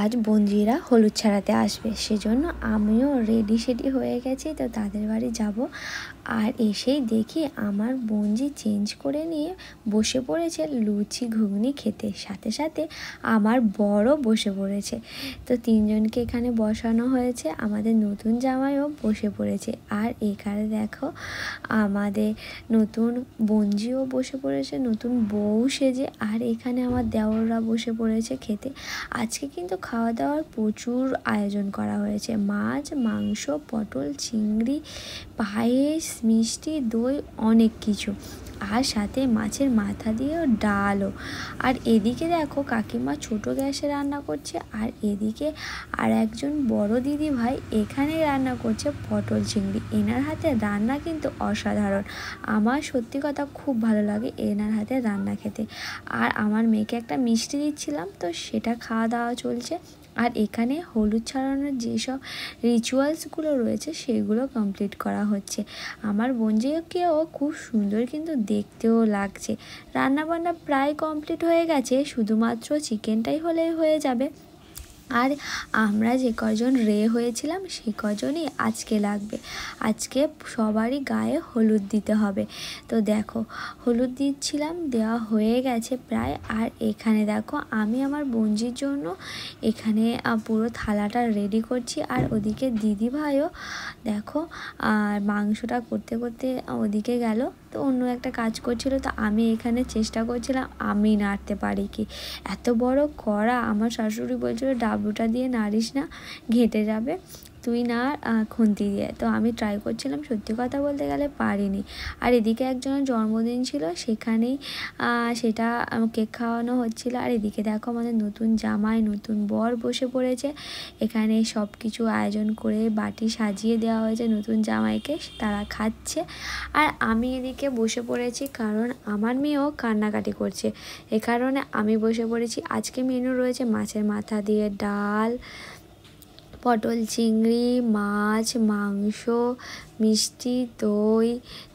আজ বঞ্জিরা হলুদ ছাড়াতে আসবে সেজন্য আমিও রেডি সেডি হয়ে গেছি তো তাদের বাড়ি যাব আর এসেই দেখি আমার বঞ্জি চেঞ্জ করে নিয়ে বসে পড়েছে লুচি ঘুগনি খেতে সাথে সাথে আমার বড় বসে পড়েছে তো তিনজনকে এখানে বসানো হয়েছে আমাদের নতুন জামাইও বসে পড়েছে আর এখানে দেখো আমাদের নতুন বঞ্জিও বসে পড়েছে নতুন বউ সেজে আর এখানে আমার দেওররা বসে পড়েছে খেতে আজকে কিন্তু কিন্তু খাওয়া দাওয়ার প্রচুর আয়োজন করা হয়েছে মাছ মাংস পটল চিংড়ি পায়েস মিষ্টি দই অনেক কিছু আর সাথে মাছের মাথা দিয়েও ডালও আর এদিকে দেখো কাকিমা ছোট গ্যাসে রান্না করছে আর এদিকে আর একজন বড় দিদি ভাই এখানে রান্না করছে পটল চিংড়ি এনার হাতে রান্না কিন্তু অসাধারণ আমার সত্যি কথা খুব ভালো লাগে এনার হাতে রান্না খেতে আর আমার মেয়েকে একটা মিষ্টি দিচ্ছিলাম তো সেটা খাওয়া দাওয়া চলছে চলছে আর এখানে হলুদ ছড়ানোর যেসব রিচুয়ালসগুলো রয়েছে সেগুলো কমপ্লিট করা হচ্ছে আমার বোন বোনজিকেও খুব সুন্দর কিন্তু দেখতেও লাগছে রান্নাবান্না প্রায় কমপ্লিট হয়ে গেছে শুধুমাত্র চিকেনটাই হলেই হয়ে যাবে আর আমরা যে কজন রে হয়েছিলাম সে কজনই আজকে লাগবে আজকে সবারই গায়ে হলুদ দিতে হবে তো দেখো হলুদ দিচ্ছিলাম দেওয়া হয়ে গেছে প্রায় আর এখানে দেখো আমি আমার বঞ্জির জন্য এখানে পুরো থালাটা রেডি করছি আর ওদিকে দিদিভাইও দেখো আর মাংসটা করতে করতে ওদিকে গেল তো অন্য একটা কাজ করছিল তো আমি এখানে চেষ্টা করছিলাম আমি নাড়তে পারি কি এত বড় কড়া আমার শাশুড়ি বলছিল ডাবলুটা দিয়ে নাড়িস না ঘেঁটে যাবে তুই না খুন্তি দিয়ে তো আমি ট্রাই করছিলাম সত্যি কথা বলতে গেলে পারিনি আর এদিকে একজনের জন্মদিন ছিল সেখানেই সেটা কেক খাওয়ানো হচ্ছিল আর এদিকে দেখো আমাদের নতুন জামাই নতুন বর বসে পড়েছে এখানে সব কিছু আয়োজন করে বাটি সাজিয়ে দেওয়া হয়েছে নতুন জামাইকে তারা খাচ্ছে আর আমি এদিকে বসে পড়েছি কারণ আমার মেয়েও কান্নাকাটি করছে এ কারণে আমি বসে পড়েছি আজকে মেনু রয়েছে মাছের মাথা দিয়ে ডাল পটল চিংড়ি মাছ মাংস মিষ্টি দই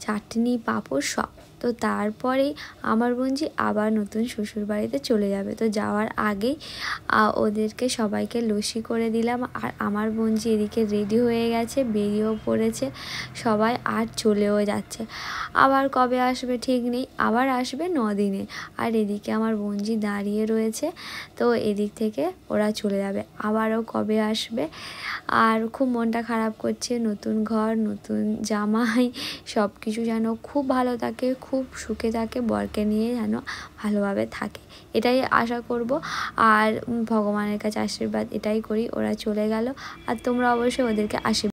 চাটনি পাঁপড় সব তো তারপরে আমার বোনজি আবার নতুন শ্বশুর বাড়িতে চলে যাবে তো যাওয়ার আগেই ওদেরকে সবাইকে লস্যি করে দিলাম আর আমার বোনজি এদিকে রেডি হয়ে গেছে বেরিয়েও পড়েছে সবাই আর চলেও যাচ্ছে আবার কবে আসবে ঠিক নেই আবার আসবে দিনে আর এদিকে আমার বোনজি দাঁড়িয়ে রয়েছে তো এদিক থেকে ওরা চলে যাবে আবারও কবে আসবে আর খুব মনটা খারাপ করছে নতুন ঘর নতুন জামাই সব কিছু যেন খুব ভালো থাকে খুব সুখে থাকে বরকে নিয়ে যেন ভালোভাবে থাকে এটাই আশা করব আর ভগবানের কাছে আশীর্বাদ এটাই করি ওরা চলে গেল আর তোমরা অবশ্যই ওদেরকে আশীর্বাদ